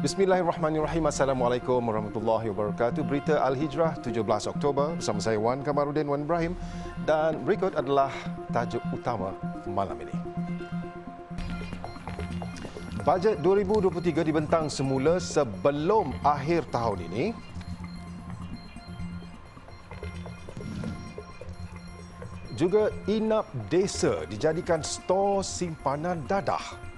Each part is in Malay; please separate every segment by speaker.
Speaker 1: Bismillahirrahmanirrahim. Assalamualaikum warahmatullahi wabarakatuh. Berita Al-Hijrah 17 Oktober bersama saya Wan Kamarudin Wan Ibrahim dan berikut adalah tajuk utama malam ini. Bajet 2023 dibentang semula sebelum akhir tahun ini. Juga inap desa dijadikan stor simpanan dadah.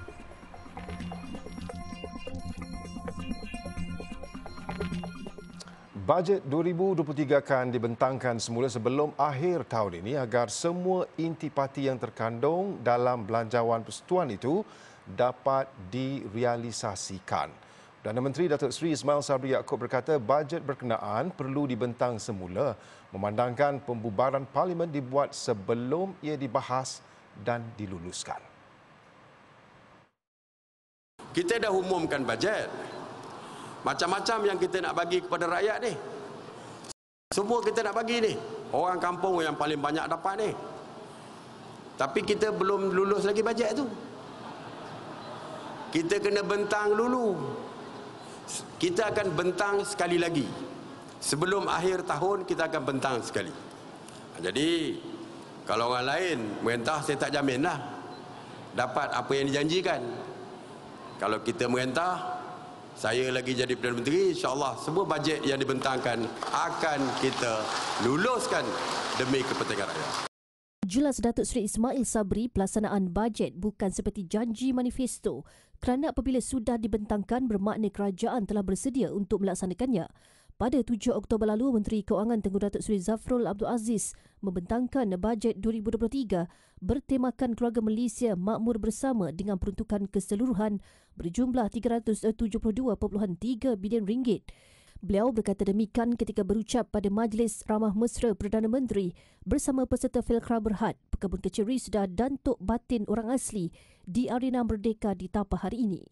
Speaker 1: Bajet 2023 akan dibentangkan semula sebelum akhir tahun ini agar semua intipati yang terkandung dalam belanjawan persetuan itu dapat direalisasikan. Perdana Menteri Datuk Seri Ismail Sabri Yaakob berkata bajet berkenaan perlu dibentang semula memandangkan pembubaran parlimen dibuat sebelum ia dibahas dan diluluskan.
Speaker 2: Kita dah umumkan bajet macam-macam yang kita nak bagi kepada rakyat ni semua kita nak bagi ni orang kampung yang paling banyak dapat ni tapi kita belum lulus lagi bajet tu kita kena bentang dulu kita akan bentang sekali lagi sebelum akhir tahun kita akan bentang sekali ha, jadi kalau orang lain merintah saya tak jamin lah dapat apa yang dijanjikan kalau kita merintah saya lagi jadi Perdana Menteri, insyaAllah semua bajet yang dibentangkan akan kita luluskan demi kepentingan rakyat.
Speaker 3: Jelas Datuk Seri Ismail Sabri, pelaksanaan bajet bukan seperti janji manifesto kerana apabila sudah dibentangkan bermakna kerajaan telah bersedia untuk melaksanakannya. Pada 7 Oktober lalu, Menteri Keuangan Tengku Datuk Seri Zafrul Abdul Aziz membentangkan bajet 2023 bertemakan keluarga Malaysia makmur bersama dengan peruntukan keseluruhan berjumlah 372.3 bilion ringgit. Beliau berkata demikian ketika berucap pada Majlis Ramah Mesra Perdana Menteri bersama peserta Filkra Berhad, Pekebun Keceri Sudah dan Tok Batin Orang Asli di Arena Merdeka di Tapah hari ini.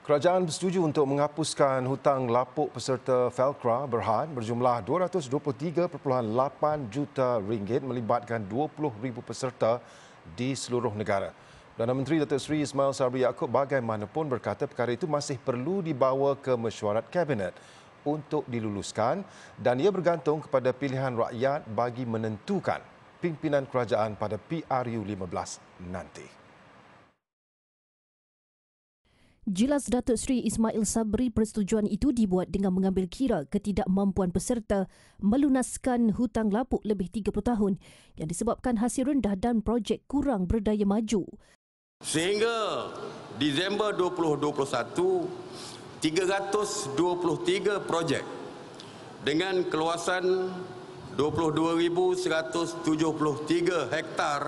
Speaker 1: Kerajaan bersetuju untuk menghapuskan hutang lapuk peserta Felcra Berhad berjumlah 223.8 juta ringgit melibatkan 20,000 peserta di seluruh negara. Perdana Menteri Datuk Seri Ismail Sabri Yaakob bagaimanapun berkata perkara itu masih perlu dibawa ke mesyuarat kabinet untuk diluluskan dan ia bergantung kepada pilihan rakyat bagi menentukan pimpinan kerajaan pada PRU 15 nanti.
Speaker 3: Jelas Datuk Seri Ismail Sabri persetujuan itu dibuat dengan mengambil kira ketidakmampuan peserta melunaskan hutang lapuk lebih 30 tahun yang disebabkan hasil rendah dan projek kurang berdaya maju.
Speaker 2: Sehingga Disember 2021, 323 projek dengan keluasan 22,173 hektar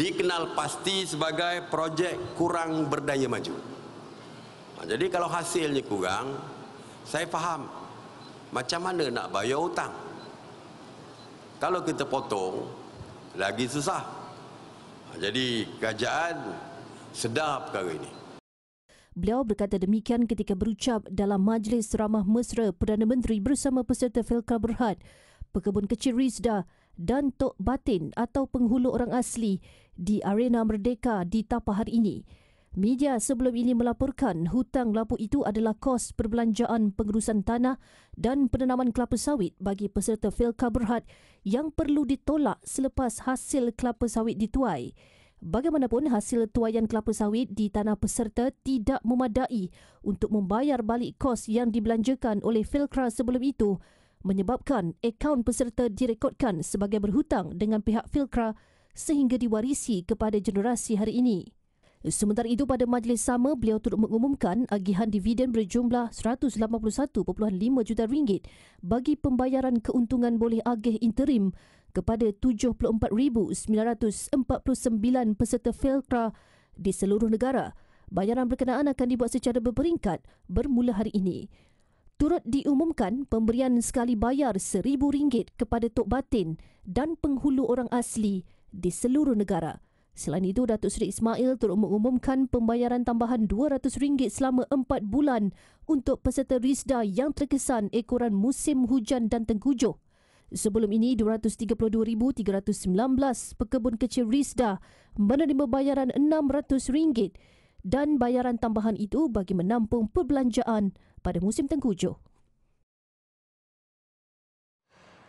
Speaker 2: dikenal pasti sebagai projek kurang berdaya maju. Ah, jadi kalau hasilnya kurang, saya faham macam mana nak bayar hutang. Kalau kita potong, lagi susah. Ah, jadi kerajaan sedar perkara ini.
Speaker 3: Beliau berkata demikian ketika berucap dalam majlis ramah mesra Perdana Menteri bersama peserta Felka Berhad, Pekebun Kecil Rizda dan Tok Batin atau penghulu orang asli di Arena Merdeka di Tapah hari ini. Media sebelum ini melaporkan hutang lapuk itu adalah kos perbelanjaan pengurusan tanah dan penanaman kelapa sawit bagi peserta Filka Berhad yang perlu ditolak selepas hasil kelapa sawit dituai. Bagaimanapun, hasil tuayan kelapa sawit di tanah peserta tidak memadai untuk membayar balik kos yang dibelanjakan oleh Filkra sebelum itu menyebabkan akaun peserta direkodkan sebagai berhutang dengan pihak Filkra sehingga diwarisi kepada generasi hari ini. Sementara itu pada majlis sama beliau turut mengumumkan agihan dividen berjumlah 181.5 juta ringgit bagi pembayaran keuntungan boleh agih interim kepada 74,949 peserta Felkra di seluruh negara. Bayaran berkenaan akan dibuat secara berperingkat bermula hari ini. Turut diumumkan pemberian sekali bayar RM1,000 kepada Tok Batin dan penghulu orang asli di seluruh negara. Selain itu, Datuk Seri Ismail turut mengumumkan pembayaran tambahan RM200 selama 4 bulan untuk peserta RISDA yang terkesan ekoran musim hujan dan tengkujuh. Sebelum ini, 232,319 pekebun kecil RISDA menerima bayaran RM600 dan bayaran tambahan itu bagi menampung perbelanjaan pada musim tengkujuh.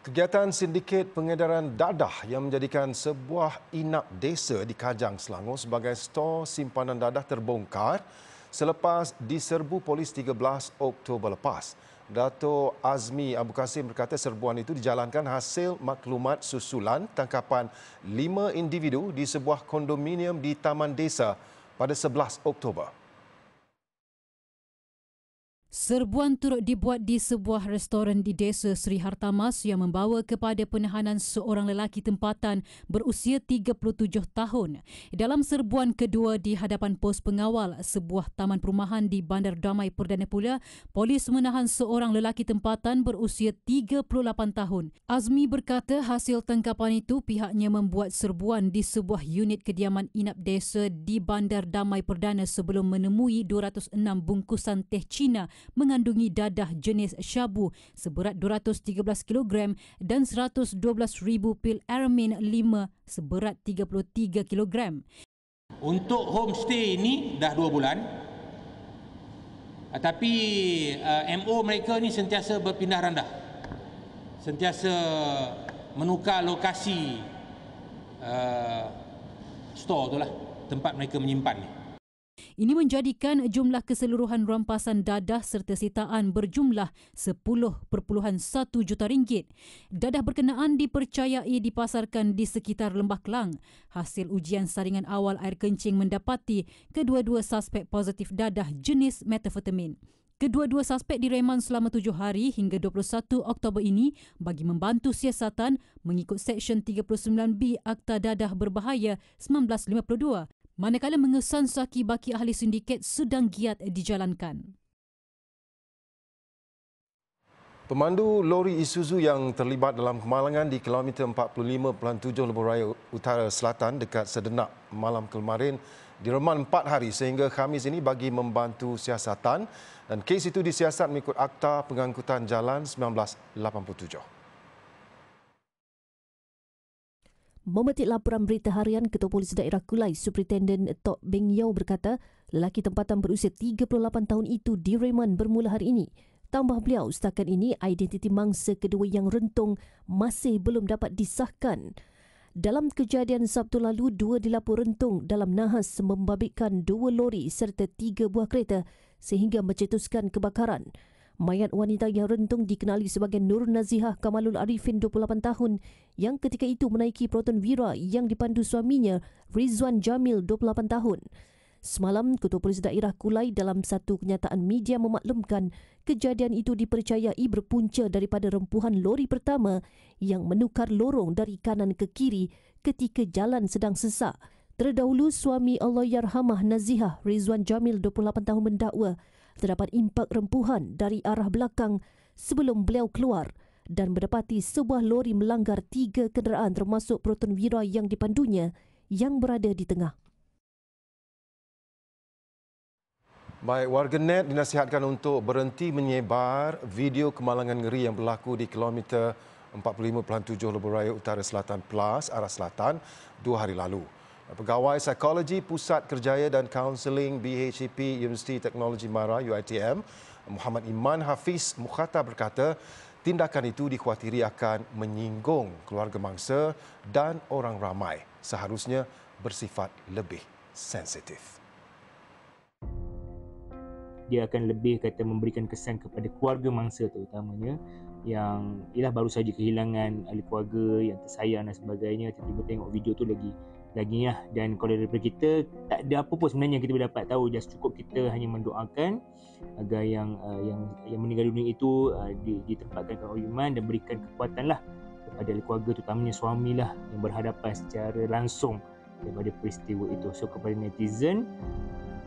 Speaker 1: Kegiatan sindiket pengedaran dadah yang menjadikan sebuah inap desa di Kajang Selangor sebagai stor simpanan dadah terbongkar selepas diserbu polis 13 Oktober lepas. Dato Azmi Abu Kasim berkata serbuan itu dijalankan hasil maklumat susulan tangkapan lima individu di sebuah kondominium di Taman Desa pada 11 Oktober.
Speaker 4: Serbuan turut dibuat di sebuah restoran di desa Sri Hartamas yang membawa kepada penahanan seorang lelaki tempatan berusia 37 tahun. Dalam serbuan kedua di hadapan pos pengawal sebuah taman perumahan di Bandar Damai Perdana Pula, polis menahan seorang lelaki tempatan berusia 38 tahun. Azmi berkata hasil tangkapan itu pihaknya membuat serbuan di sebuah unit kediaman inap desa di Bandar Damai Perdana sebelum menemui 206 bungkusan teh Cina mengandungi dadah jenis syabu seberat 213 kg dan 112,000 pil aramin 5 seberat 33 kg.
Speaker 5: Untuk homestay ini dah 2 bulan. Ah, tapi uh, ah, MO mereka ni sentiasa berpindah randah. Sentiasa menukar lokasi uh, store tu lah tempat mereka menyimpan ni.
Speaker 4: Ini menjadikan jumlah keseluruhan rampasan dadah serta sitaan berjumlah 10.1 juta ringgit. Dadah berkenaan dipercayai dipasarkan di sekitar Lembah Kelang. Hasil ujian saringan awal air kencing mendapati kedua-dua suspek positif dadah jenis metafetamin. Kedua-dua suspek direman selama tujuh hari hingga 21 Oktober ini bagi membantu siasatan mengikut Seksyen 39B Akta Dadah Berbahaya 1952 manakala mengesan saki baki ahli sindiket sedang giat dijalankan.
Speaker 1: Pemandu lori Isuzu yang terlibat dalam kemalangan di kilometer 45.7 Lebuh Raya Utara Selatan dekat Sedenak malam kemarin direman 4 hari sehingga Khamis ini bagi membantu siasatan dan kes itu disiasat mengikut Akta Pengangkutan Jalan 1987.
Speaker 3: Memetik laporan berita harian Ketua Polis Daerah Kulai, Superintendent Tok Beng Yau berkata, lelaki tempatan berusia 38 tahun itu direman bermula hari ini. Tambah beliau, setakat ini identiti mangsa kedua yang rentung masih belum dapat disahkan. Dalam kejadian Sabtu lalu, dua dilapor rentung dalam nahas membabitkan dua lori serta tiga buah kereta sehingga mencetuskan kebakaran. Mayat wanita yang rentung dikenali sebagai Nur Nazihah Kamalul Arifin 28 tahun yang ketika itu menaiki Proton Wira yang dipandu suaminya Rizwan Jamil 28 tahun. Semalam, Ketua Polis Daerah Kulai dalam satu kenyataan media memaklumkan kejadian itu dipercayai berpunca daripada rempuhan lori pertama yang menukar lorong dari kanan ke kiri ketika jalan sedang sesak. Terdahulu, suami Allah Yarhamah Nazihah Rizwan Jamil 28 tahun mendakwa terdapat impak rempuhan dari arah belakang sebelum beliau keluar dan mendapati sebuah lori melanggar tiga kenderaan termasuk Proton Wira yang dipandunya yang berada di tengah.
Speaker 1: Baik, warga net dinasihatkan untuk berhenti menyebar video kemalangan ngeri yang berlaku di kilometer 45.7 Lebuh Raya Utara Selatan Plus, arah selatan, dua hari lalu. Pegawai Psikologi Pusat Kerjaya dan Kaunseling BHP e Universiti Teknologi Mara UITM, Muhammad Iman Hafiz Mukhata berkata, tindakan itu dikhawatiri akan menyinggung keluarga mangsa dan orang ramai seharusnya bersifat lebih
Speaker 3: sensitif.
Speaker 1: Dia akan lebih kata memberikan kesan
Speaker 5: kepada keluarga mangsa terutamanya yang ialah baru saja kehilangan ahli keluarga yang tersayang dan sebagainya tiba-tiba tengok video tu lagi lagi lah dan kalau daripada kita tak ada apa pun sebenarnya kita boleh dapat tahu just cukup kita hanya mendoakan agar yang uh, yang yang meninggal dunia itu uh, di, ditempatkan ke iman dan berikan kekuatan lah kepada keluarga terutamanya suami lah yang berhadapan secara langsung daripada peristiwa itu so kepada netizen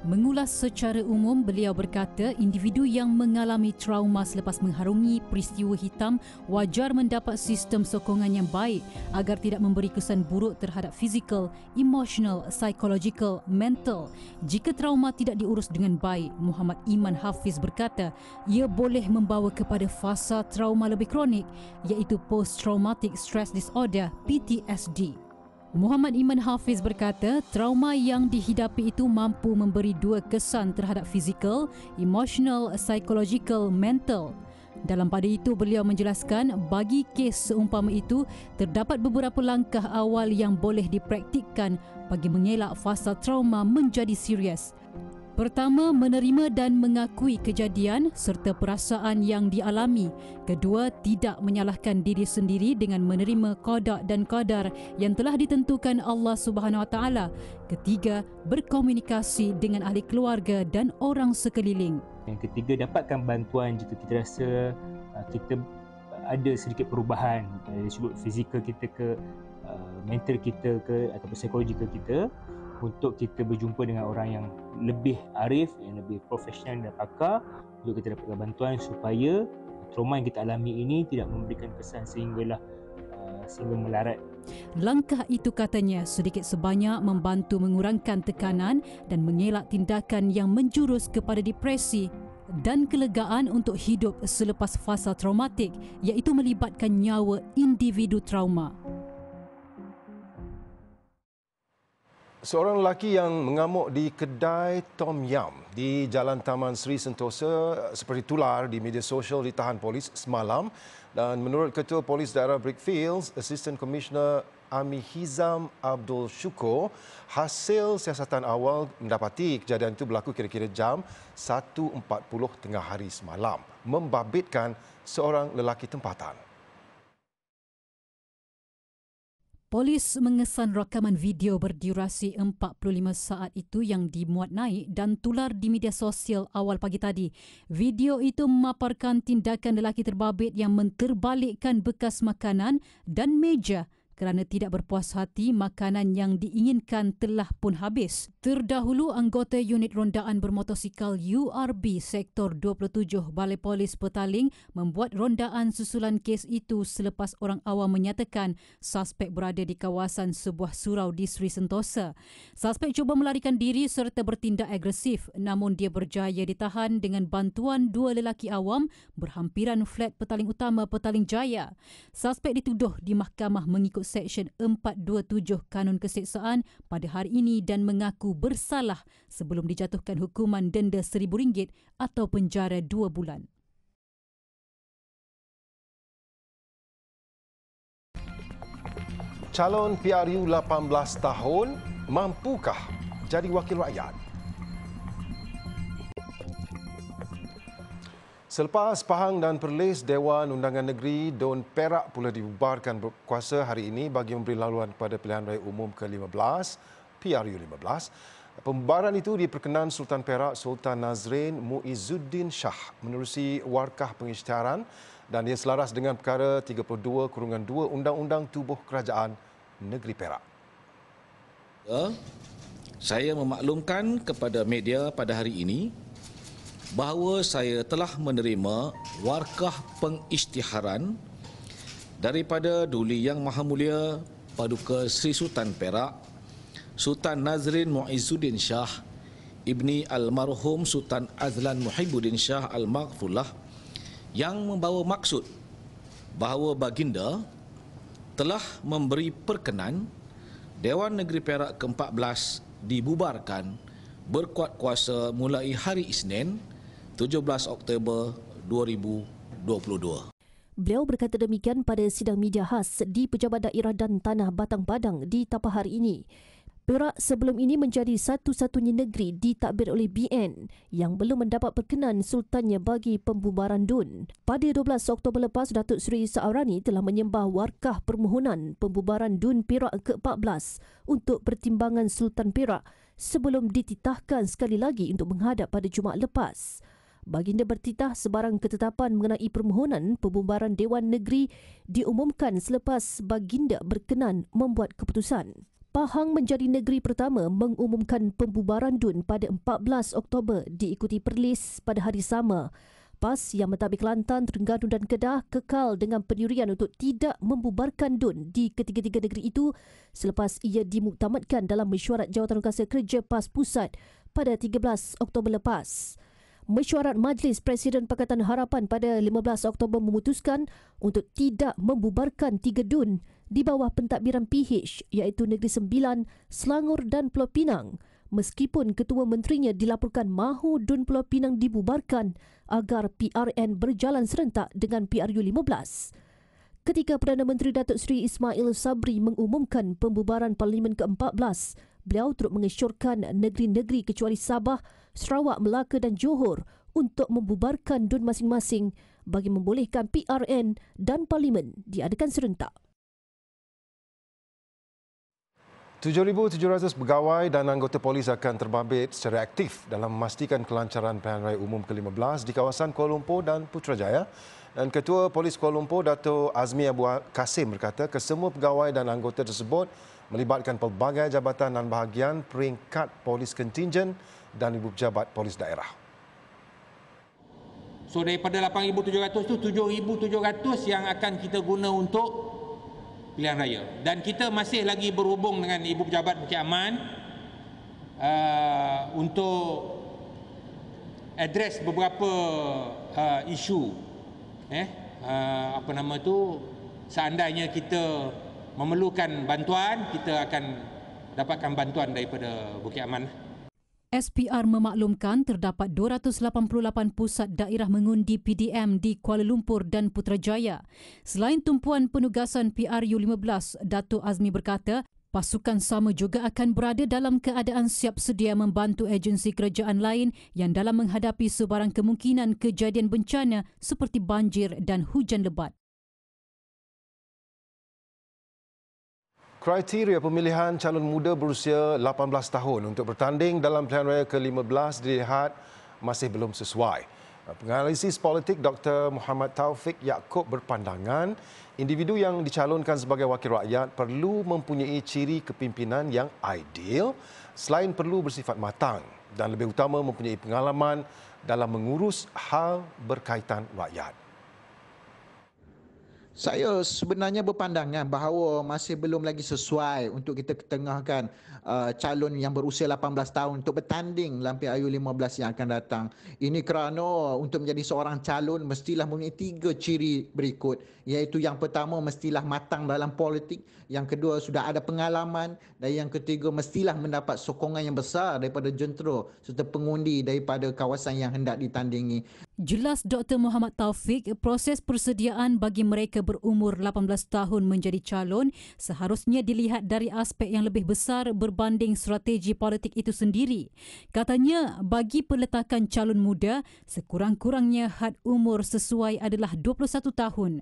Speaker 4: Mengulas secara umum, beliau berkata individu yang mengalami trauma selepas mengharungi peristiwa hitam wajar mendapat sistem sokongan yang baik agar tidak memberi kesan buruk terhadap fizikal, emosional, psikologikal, mental. Jika trauma tidak diurus dengan baik, Muhammad Iman Hafiz berkata, ia boleh membawa kepada fasa trauma lebih kronik iaitu post-traumatic stress disorder, PTSD. Muhammad Iman Hafiz berkata, trauma yang dihidapi itu mampu memberi dua kesan terhadap fizikal, emosional, psikologikal, mental. Dalam pada itu, beliau menjelaskan bagi kes seumpama itu, terdapat beberapa langkah awal yang boleh dipraktikkan bagi mengelak fasa trauma menjadi serius. Pertama, menerima dan mengakui kejadian serta perasaan yang dialami. Kedua, tidak menyalahkan diri sendiri dengan menerima kodak dan kadar yang telah ditentukan Allah Subhanahu Wa Taala. Ketiga, berkomunikasi dengan ahli keluarga dan orang sekeliling.
Speaker 5: Yang ketiga, dapatkan bantuan jika kita rasa uh, kita ada sedikit perubahan dari sudut fizikal kita ke uh, mental kita ke atau psikologi kita untuk kita berjumpa dengan orang yang lebih arif, yang lebih profesional dan pakar untuk kita dapatkan bantuan supaya trauma yang kita alami ini tidak memberikan kesan sehinggalah uh, sehingga melarat.
Speaker 4: Langkah itu katanya sedikit sebanyak membantu mengurangkan tekanan dan mengelak tindakan yang menjurus kepada depresi dan kelegaan untuk hidup selepas fasa traumatik iaitu melibatkan nyawa individu trauma.
Speaker 1: Seorang lelaki yang mengamuk di kedai Tom Yam di Jalan Taman Sri Sentosa seperti tular di media sosial ditahan polis semalam dan menurut Ketua Polis Daerah Brickfields, Assistant Commissioner Ami Hizam Abdul Shuko, hasil siasatan awal mendapati kejadian itu berlaku kira-kira jam 1.40 tengah hari semalam membabitkan seorang lelaki tempatan.
Speaker 4: Polis mengesan rakaman video berdurasi 45 saat itu yang dimuat naik dan tular di media sosial awal pagi tadi. Video itu memaparkan tindakan lelaki terbabit yang menterbalikkan bekas makanan dan meja kerana tidak berpuas hati makanan yang diinginkan telah pun habis. Terdahulu, anggota unit rondaan bermotosikal URB Sektor 27 Balai Polis Petaling membuat rondaan susulan kes itu selepas orang awam menyatakan suspek berada di kawasan sebuah surau di Sri Sentosa. Suspek cuba melarikan diri serta bertindak agresif namun dia berjaya ditahan dengan bantuan dua lelaki awam berhampiran flat petaling utama Petaling Jaya. Suspek dituduh di mahkamah mengikut Seksyen 427 Kanun Keseksaan pada hari ini dan mengaku bersalah sebelum dijatuhkan hukuman denda rm ringgit atau penjara dua bulan.
Speaker 1: Calon PRU 18 tahun mampukah jadi wakil rakyat? Selepas Pahang dan Perlis, Dewan Undangan Negeri Don Perak pula dibubarkan berkuasa hari ini bagi memberi laluan kepada pilihan raya umum ke-15, PRU-15. Pembubaran itu diperkenan Sultan Perak Sultan Nazrin Muizuddin Shah menerusi warkah pengisytiharan dan ia selaras dengan perkara 32-2 Undang-Undang Tubuh Kerajaan Negeri Perak. Ya,
Speaker 6: saya memaklumkan kepada media pada hari ini bahawa saya telah menerima warkah pengisytiharan daripada Duli Yang Maha Mulia Paduka Sri Sultan Perak, Sultan Nazrin Muizuddin Shah, Ibni Almarhum Sultan Azlan Muhibuddin Shah Al-Maghfullah yang membawa maksud bahawa baginda telah memberi perkenan Dewan Negeri Perak ke-14 dibubarkan berkuat kuasa mulai hari Isnin 17 Oktober
Speaker 2: 2022.
Speaker 3: Beliau berkata demikian pada sidang media khas di Pejabat Daerah dan Tanah Batang Padang di tapah hari ini. Perak sebelum ini menjadi satu-satunya negeri ditakbir oleh BN yang belum mendapat perkenan sultannya bagi pembubaran DUN. Pada 12 Oktober lepas, Datuk Seri Saarani telah menyembah warkah permohonan pembubaran DUN Perak ke-14 untuk pertimbangan Sultan Perak sebelum dititahkan sekali lagi untuk menghadap pada Jumaat lepas. Baginda bertitah sebarang ketetapan mengenai permohonan pembubaran Dewan Negeri diumumkan selepas Baginda berkenan membuat keputusan. Pahang menjadi negeri pertama mengumumkan pembubaran DUN pada 14 Oktober diikuti Perlis pada hari sama. PAS yang mentabik Kelantan, Terengganu dan Kedah kekal dengan penyurian untuk tidak membubarkan DUN di ketiga-tiga negeri itu selepas ia dimuktamadkan dalam mesyuarat Jawatan Rukasa Kerja PAS Pusat pada 13 Oktober lepas mesyuarat Majlis Presiden Pakatan Harapan pada 15 Oktober memutuskan untuk tidak membubarkan tiga dun di bawah pentadbiran PH iaitu Negeri Sembilan, Selangor dan Pulau Pinang meskipun ketua menterinya dilaporkan mahu dun Pulau Pinang dibubarkan agar PRN berjalan serentak dengan PRU 15. Ketika Perdana Menteri Datuk Seri Ismail Sabri mengumumkan pembubaran Parlimen ke-14, beliau turut mengesyorkan negeri-negeri kecuali Sabah Sarawak, Melaka dan Johor untuk membubarkan DUN masing-masing bagi membolehkan PRN dan Parlimen diadakan serentak.
Speaker 1: 7,700 pegawai dan anggota polis akan terbabit secara aktif dalam memastikan kelancaran pilihan raya umum ke-15 di kawasan Kuala Lumpur dan Putrajaya. Dan Ketua Polis Kuala Lumpur, Dato' Azmi Abu ha- Kasim berkata, kesemua pegawai dan anggota tersebut melibatkan pelbagai jabatan dan bahagian peringkat polis kontingen dan ibu pejabat polis daerah.
Speaker 2: So daripada
Speaker 5: 8700 tu 7700 yang akan kita guna untuk pilihan raya. Dan kita masih lagi berhubung dengan ibu pejabat Bukit Aman uh, untuk address beberapa uh, isu eh uh, apa nama tu seandainya kita memerlukan bantuan kita akan dapatkan bantuan daripada Bukit Aman
Speaker 4: SPR memaklumkan terdapat 288 pusat daerah mengundi PDM di Kuala Lumpur dan Putrajaya. Selain tumpuan penugasan PRU15, Dato' Azmi berkata, pasukan sama juga akan berada dalam keadaan siap sedia membantu agensi kerajaan lain yang dalam menghadapi sebarang kemungkinan kejadian bencana seperti banjir dan hujan lebat.
Speaker 1: Kriteria pemilihan calon muda berusia 18 tahun untuk bertanding dalam pilihan raya ke-15 dilihat masih belum sesuai. Penganalisis politik Dr. Muhammad Taufik Yaakob berpandangan individu yang dicalonkan sebagai wakil rakyat perlu mempunyai ciri kepimpinan yang ideal selain perlu bersifat matang dan lebih utama mempunyai pengalaman dalam mengurus hal berkaitan rakyat. Saya sebenarnya berpandangan bahawa
Speaker 6: masih belum lagi sesuai untuk kita ketengahkan uh, calon yang berusia 18 tahun untuk bertanding lampir ayu 15 yang akan datang. Ini kerana untuk menjadi seorang calon mestilah mempunyai tiga ciri berikut iaitu yang pertama mestilah matang dalam politik, yang kedua sudah ada pengalaman dan yang ketiga mestilah mendapat sokongan yang besar daripada jentera serta pengundi daripada kawasan yang hendak ditandingi.
Speaker 4: Jelas Dr. Muhammad Taufik, proses persediaan bagi mereka berumur 18 tahun menjadi calon seharusnya dilihat dari aspek yang lebih besar berbanding strategi politik itu sendiri. Katanya, bagi peletakan calon muda, sekurang-kurangnya had umur sesuai adalah 21 tahun.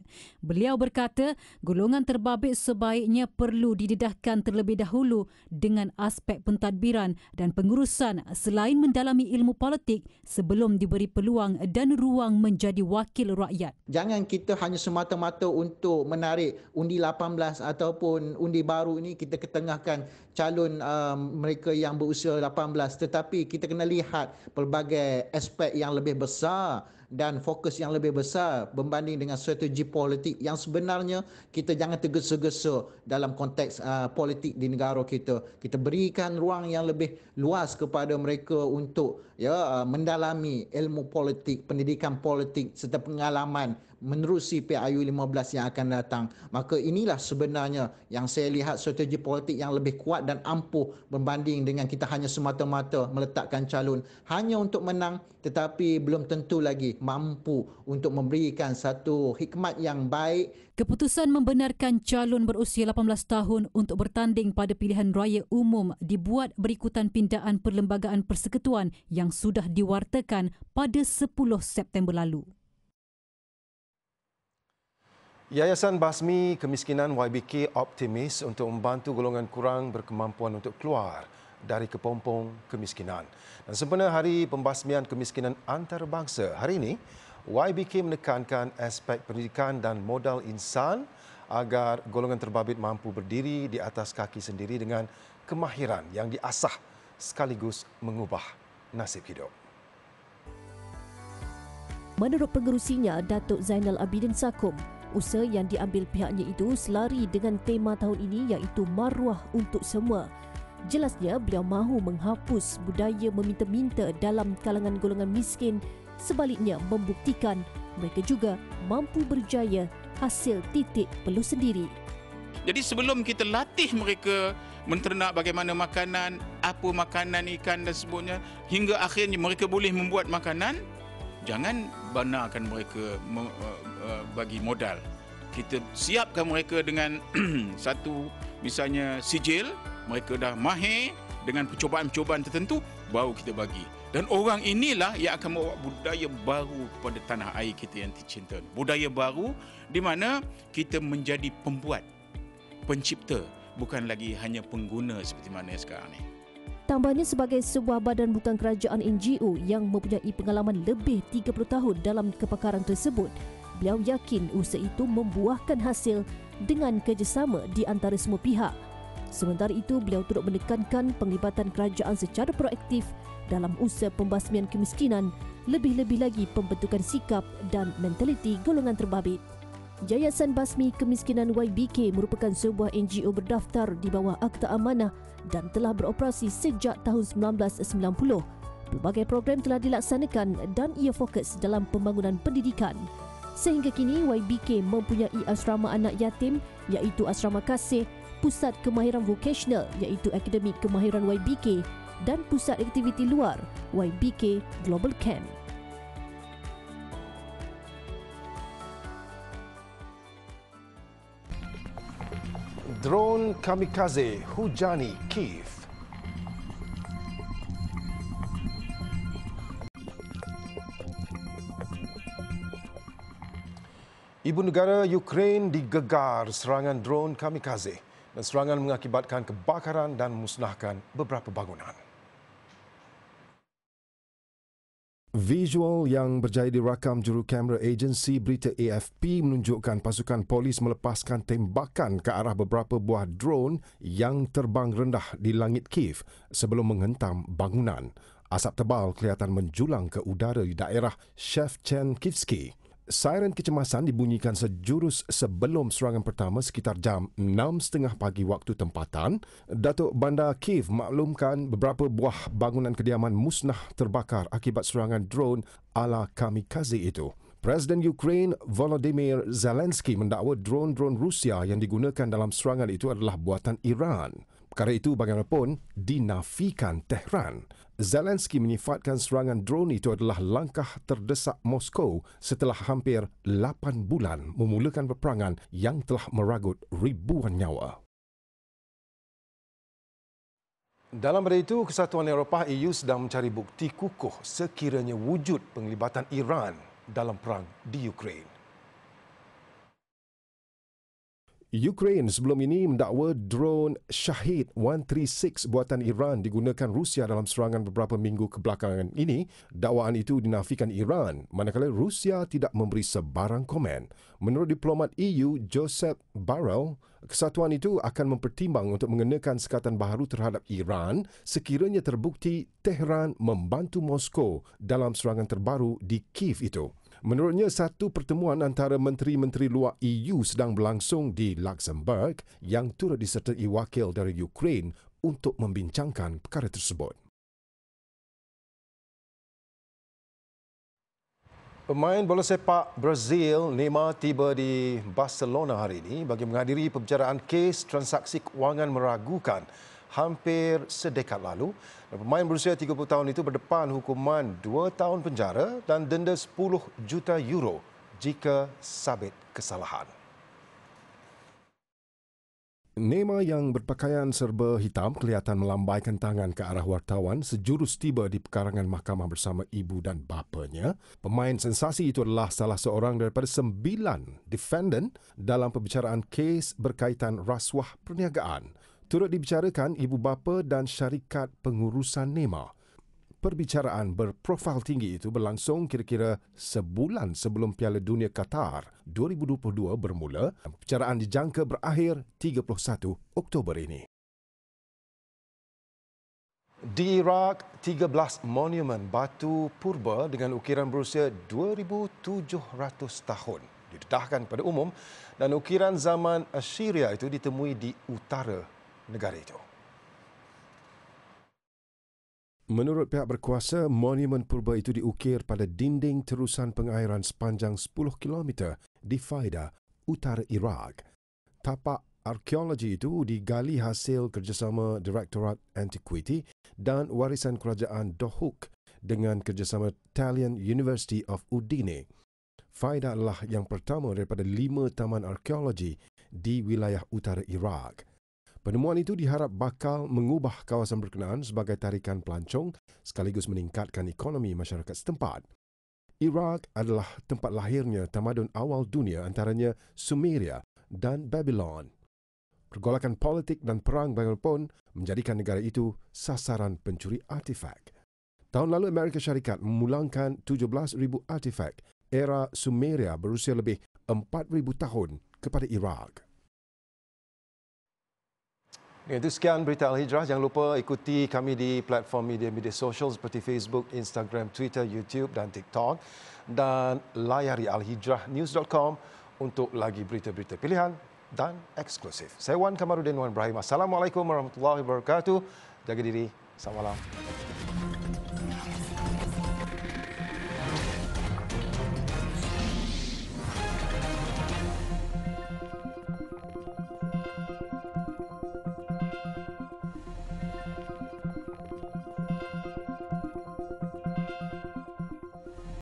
Speaker 4: Beliau berkata, golongan terbabit sebaiknya perlu didedahkan terlebih dahulu dengan aspek pentadbiran dan pengurusan selain mendalami ilmu politik sebelum diberi peluang dan dan ruang menjadi wakil rakyat.
Speaker 6: Jangan kita hanya semata-mata untuk menarik undi 18 ataupun undi baru ini kita ketengahkan calon um, mereka yang berusia 18 tetapi kita kena lihat pelbagai aspek yang lebih besar dan fokus yang lebih besar berbanding dengan strategi politik yang sebenarnya kita jangan tergesa-gesa dalam konteks uh, politik di negara kita. Kita berikan ruang yang lebih luas kepada mereka untuk ya uh, mendalami ilmu politik, pendidikan politik serta pengalaman menerusi PIU 15 yang akan datang. Maka inilah sebenarnya yang saya lihat strategi politik yang lebih kuat dan ampuh berbanding dengan kita hanya semata-mata meletakkan calon hanya untuk menang tetapi belum tentu lagi mampu untuk memberikan satu hikmat yang baik.
Speaker 4: Keputusan membenarkan calon berusia 18 tahun untuk bertanding pada pilihan raya umum dibuat berikutan pindaan Perlembagaan Persekutuan yang sudah diwartakan pada 10 September lalu.
Speaker 1: Yayasan Basmi Kemiskinan YBK optimis untuk membantu golongan kurang berkemampuan untuk keluar dari kepompong kemiskinan. Dan sempena Hari Pembasmian Kemiskinan Antarabangsa hari ini, YBK menekankan aspek pendidikan dan modal insan agar golongan terbabit mampu berdiri di atas kaki sendiri dengan kemahiran yang diasah sekaligus mengubah nasib hidup.
Speaker 3: Menurut pengerusinya, Datuk Zainal Abidin Sakum, Usaha yang diambil pihaknya itu selari dengan tema tahun ini iaitu maruah untuk semua. Jelasnya beliau mahu menghapus budaya meminta-minta dalam kalangan golongan miskin sebaliknya membuktikan mereka juga mampu berjaya hasil titik perlu sendiri.
Speaker 2: Jadi sebelum kita latih mereka menternak bagaimana makanan, apa makanan ikan dan sebagainya hingga akhirnya mereka boleh membuat makanan, jangan akan mereka uh, uh, bagi modal kita siapkan mereka dengan satu misalnya sijil mereka dah mahir dengan percubaan-percubaan tertentu baru kita bagi dan orang inilah yang akan membawa budaya baru kepada tanah air kita yang tercinta budaya baru di mana kita menjadi pembuat pencipta bukan lagi hanya pengguna seperti mana sekarang ini
Speaker 3: tambahnya sebagai sebuah badan bukan kerajaan NGO yang mempunyai pengalaman lebih 30 tahun dalam kepakaran tersebut. Beliau yakin usaha itu membuahkan hasil dengan kerjasama di antara semua pihak. Sementara itu, beliau turut menekankan penglibatan kerajaan secara proaktif dalam usaha pembasmian kemiskinan, lebih-lebih lagi pembentukan sikap dan mentaliti golongan terbabit. Yayasan Basmi Kemiskinan YBK merupakan sebuah NGO berdaftar di bawah Akta Amanah dan telah beroperasi sejak tahun 1990. Pelbagai program telah dilaksanakan dan ia fokus dalam pembangunan pendidikan. Sehingga kini YBK mempunyai asrama anak yatim iaitu Asrama Kasih, Pusat Kemahiran Vokasional iaitu Akademik Kemahiran YBK dan Pusat Aktiviti Luar YBK Global Camp.
Speaker 1: drone kamikaze hujani Kiev. Ibu negara Ukraine digegar serangan drone kamikaze dan serangan mengakibatkan kebakaran dan musnahkan beberapa bangunan. Visual yang berjaya dirakam juru kamera agensi berita AFP menunjukkan pasukan polis melepaskan tembakan ke arah beberapa buah drone yang terbang rendah di langit Kiev sebelum menghentam bangunan. Asap tebal kelihatan menjulang ke udara di daerah Shevchenkivsky siren kecemasan dibunyikan sejurus sebelum serangan pertama sekitar jam 6.30 pagi waktu tempatan. Datuk Bandar Kiev maklumkan beberapa buah bangunan kediaman musnah terbakar akibat serangan drone ala kamikaze itu. Presiden Ukraine Volodymyr Zelensky mendakwa drone-drone Rusia yang digunakan dalam serangan itu adalah buatan Iran. Perkara itu bagaimanapun dinafikan Tehran. Zelensky menyifatkan serangan drone itu adalah langkah terdesak Moskow setelah hampir 8 bulan memulakan peperangan yang telah meragut ribuan nyawa. Dalam berita itu, Kesatuan Eropah EU sedang mencari bukti kukuh sekiranya wujud penglibatan Iran dalam perang di Ukraine. Ukraine sebelum ini mendakwa drone Shahid 136 buatan Iran digunakan Rusia dalam serangan beberapa minggu kebelakangan ini. Dakwaan itu dinafikan Iran, manakala Rusia tidak memberi sebarang komen. Menurut diplomat EU Joseph Barrell, kesatuan itu akan mempertimbang untuk mengenakan sekatan baharu terhadap Iran sekiranya terbukti Tehran membantu Moskow dalam serangan terbaru di Kiev itu. Menurutnya, satu pertemuan antara menteri-menteri luar EU sedang berlangsung di Luxembourg yang turut disertai wakil dari Ukraine untuk membincangkan perkara tersebut. Pemain bola sepak Brazil Neymar tiba di Barcelona hari ini bagi menghadiri pembicaraan kes transaksi kewangan meragukan hampir sedekad lalu. Pemain berusia 30 tahun itu berdepan hukuman 2 tahun penjara dan denda 10 juta euro jika sabit kesalahan. Nema yang berpakaian serba hitam kelihatan melambaikan tangan ke arah wartawan sejurus tiba di pekarangan mahkamah bersama ibu dan bapanya. Pemain sensasi itu adalah salah seorang daripada sembilan defendant dalam pembicaraan kes berkaitan rasuah perniagaan. Turut dibicarakan ibu bapa dan syarikat pengurusan NEMA. Perbicaraan berprofil tinggi itu berlangsung kira-kira sebulan sebelum Piala Dunia Qatar 2022 bermula dan perbicaraan dijangka berakhir 31 Oktober ini. Di Iraq, 13 monumen batu purba dengan ukiran berusia 2,700 tahun didedahkan kepada umum dan ukiran zaman Assyria itu ditemui di utara negara itu. Menurut pihak berkuasa, monumen purba itu diukir pada dinding terusan pengairan sepanjang 10 km di Faida, utara Iraq. Tapak arkeologi itu digali hasil kerjasama Directorate Antiquity dan Warisan Kerajaan Dohuk dengan kerjasama Italian University of Udine. Faida adalah yang pertama daripada lima taman arkeologi di wilayah utara Iraq. Penemuan itu diharap bakal mengubah kawasan berkenaan sebagai tarikan pelancong sekaligus meningkatkan ekonomi masyarakat setempat. Iraq adalah tempat lahirnya tamadun awal dunia antaranya Sumeria dan Babylon. Pergolakan politik dan perang bagaimanapun menjadikan negara itu sasaran pencuri artifak. Tahun lalu Amerika Syarikat memulangkan 17,000 artifak era Sumeria berusia lebih 4,000 tahun kepada Iraq. Ya, itu sekian berita Al-Hijrah. Jangan lupa ikuti kami di platform media-media sosial seperti Facebook, Instagram, Twitter, YouTube dan TikTok. Dan layari alhijrahnews.com untuk lagi berita-berita pilihan dan eksklusif. Saya Wan Kamarudin Wan Ibrahim. Assalamualaikum warahmatullahi wabarakatuh. Jaga diri. Selamat malam.